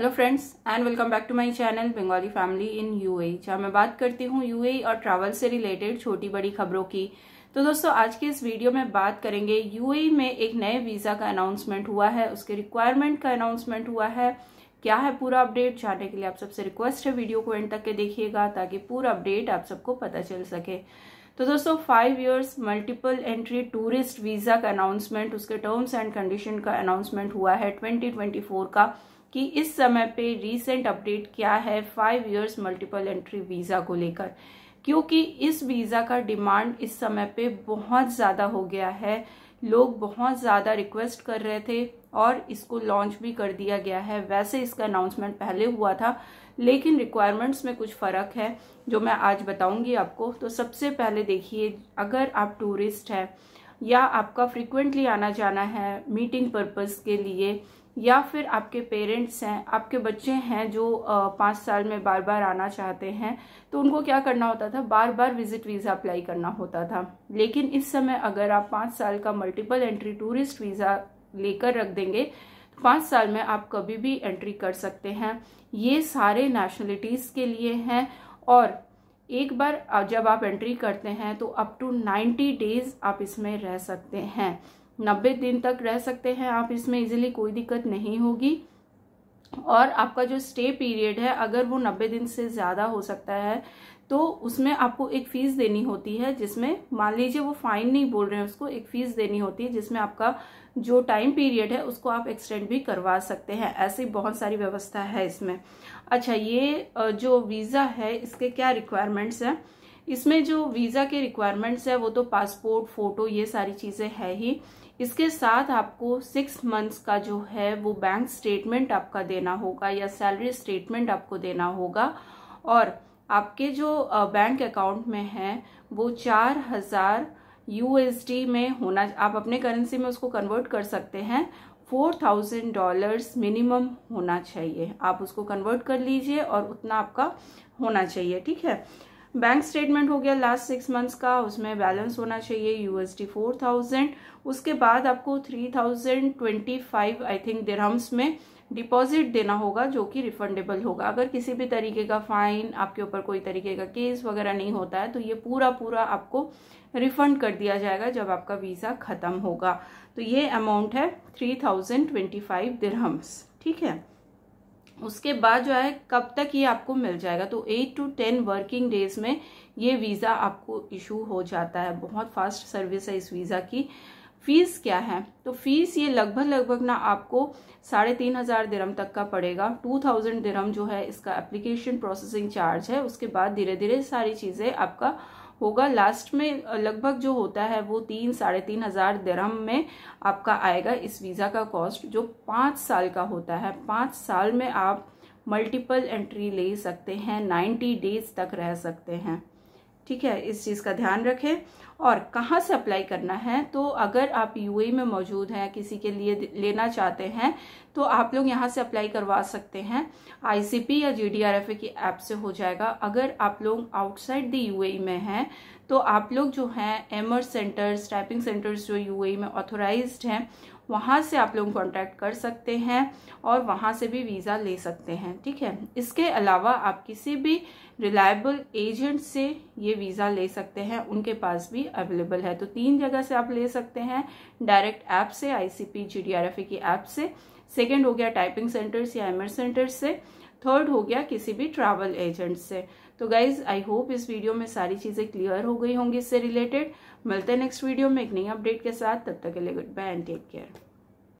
hello friends and welcome back to my channel Bengali family in UAE जहाँ मैं बात करती हूँ यूएई और ट्रैवल से रिलेटेड छोटी बड़ी खबरों की तो दोस्तों आज के इस वीडियो में बात करेंगे यूएई में एक नए वीज़ा का अनाउंसमेंट हुआ है उसके रिक्वायरमेंट का अनाउंसमेंट हुआ है क्या है पूरा अपडेट जानने के लिए आप सबसे रिक्वेस्ट है वीडियो को एंड तक के देखिएगा ताकि पूरा अपडेट आप सबको पता चल सके तो दोस्तों five years multiple entry tourist visa का अनाउंसमेंट उसके टर्म्स एंड कंडीशन का अनाउंसमेंट हुआ है 2024 का कि इस समय पे रीसेंट अपडेट क्या है five years multiple entry visa को लेकर क्योंकि इस वीज़ा का डिमांड इस समय पे बहुत ज़्यादा हो गया है लोग बहुत ज़्यादा रिक्वेस्ट कर रहे थे और इसको लॉन्च भी कर दिया गया है वैसे इसका अनाउंसमेंट पहले हुआ था लेकिन रिक्वायरमेंट्स में कुछ फ़र्क है जो मैं आज बताऊंगी आपको तो सबसे पहले देखिए अगर आप टूरिस्ट हैं या आपका फ्रिक्वेंटली आना जाना है मीटिंग पर्पज़ के लिए या फिर आपके पेरेंट्स हैं आपके बच्चे हैं जो पाँच साल में बार बार आना चाहते हैं तो उनको क्या करना होता था बार बार विजिट वीज़ा अप्लाई करना होता था लेकिन इस समय अगर आप पाँच साल का मल्टीपल एंट्री टूरिस्ट वीज़ा लेकर रख देंगे तो पाँच साल में आप कभी भी एंट्री कर सकते हैं ये सारे नेशनलिटीज़ के लिए हैं और एक बार जब आप एंट्री करते हैं तो अप टू नाइन्टी डेज आप इसमें रह सकते हैं नब्बे दिन तक रह सकते हैं आप इसमें इजीली कोई दिक्कत नहीं होगी और आपका जो स्टे पीरियड है अगर वो नब्बे दिन से ज़्यादा हो सकता है तो उसमें आपको एक फ़ीस देनी होती है जिसमें मान लीजिए वो फाइन नहीं बोल रहे हैं उसको एक फ़ीस देनी होती है जिसमें आपका जो टाइम पीरियड है उसको आप एक्सटेंड भी करवा सकते हैं ऐसी बहुत सारी व्यवस्था है इसमें अच्छा ये जो वीज़ा है इसके क्या रिक्वायरमेंट्स हैं इसमें जो वीज़ा के रिक्वायरमेंट्स है वो तो पासपोर्ट फ़ोटो ये सारी चीज़ें है ही इसके साथ आपको सिक्स मंथ्स का जो है वो बैंक स्टेटमेंट आपका देना होगा या सैलरी स्टेटमेंट आपको देना होगा और आपके जो बैंक अकाउंट में है वो चार हज़ार यूएसडी में होना आप अपने करेंसी में उसको कन्वर्ट कर सकते हैं फोर थाउजेंड डॉलर्स मिनिमम होना चाहिए आप उसको कन्वर्ट कर लीजिए और उतना आपका होना चाहिए ठीक है बैंक स्टेटमेंट हो गया लास्ट सिक्स मंथ्स का उसमें बैलेंस होना चाहिए यूएसडी फोर थाउजेंड उसके बाद आपको three thousand twenty five I think dirhams में डिपॉजिट देना होगा जो कि रिफंडेबल होगा अगर किसी भी तरीके का फाइन आपके ऊपर कोई तरीके का केस वगैरह नहीं होता है तो ये पूरा पूरा आपको रिफंड कर दिया जाएगा जब आपका वीज़ा ख़त्म होगा तो ये अमाउंट है three thousand twenty five dirhams ठीक है उसके बाद जो है कब तक ये आपको मिल जाएगा तो eight to ten working days में ये वीज़ा आपको इशू हो जाता है बहुत फास्ट सर्विस है इस वीज़ा की फ़ीस क्या है तो फीस ये लगभग लगभग ना आपको साढ़े तीन हज़ार दिरम तक का पड़ेगा टू थाउजेंड दिरम जो है इसका एप्लीकेशन प्रोसेसिंग चार्ज है उसके बाद धीरे धीरे सारी चीज़ें आपका होगा लास्ट में लगभग जो होता है वो तीन साढ़े तीन हज़ार दरम में आपका आएगा इस वीज़ा का कॉस्ट जो पाँच साल का होता है पाँच साल में आप मल्टीपल एंट्री ले सकते हैं नाइन्टी डेज तक रह सकते हैं ठीक है इस चीज़ का ध्यान रखें और कहाँ से अप्लाई करना है तो अगर आप यूएई में मौजूद हैं किसी के लिए लेना चाहते हैं तो आप लोग यहाँ से अप्लाई करवा सकते हैं आईसीपी या जीडीआरएफए की ऐप से हो जाएगा अगर आप लोग आउटसाइड द यूएई में हैं तो आप लोग जो हैं एमर सेंटर्स टाइपिंग सेंटर्स जो यूएई में ऑथोराइज्ड हैं वहाँ से आप लोग कॉन्टैक्ट कर सकते हैं और वहाँ से भी वीज़ा ले सकते हैं ठीक है इसके अलावा आप किसी भी रिलायबल एजेंट से ये वीज़ा ले सकते हैं उनके पास भी अवेलेबल है तो तीन जगह से आप ले सकते हैं डायरेक्ट ऐप से आई सी पी की ऐप से सेकेंड हो गया टाइपिंग सेंटर्स या एमर सेंटर से थर्ड हो गया किसी भी ट्रैवल एजेंट से तो गाइज आई होप इस वीडियो में सारी चीज़ें क्लियर हो गई होंगी इससे रिलेटेड मिलते हैं नेक्स्ट वीडियो में एक नई अपडेट के साथ तब तक के लिए good bye and take care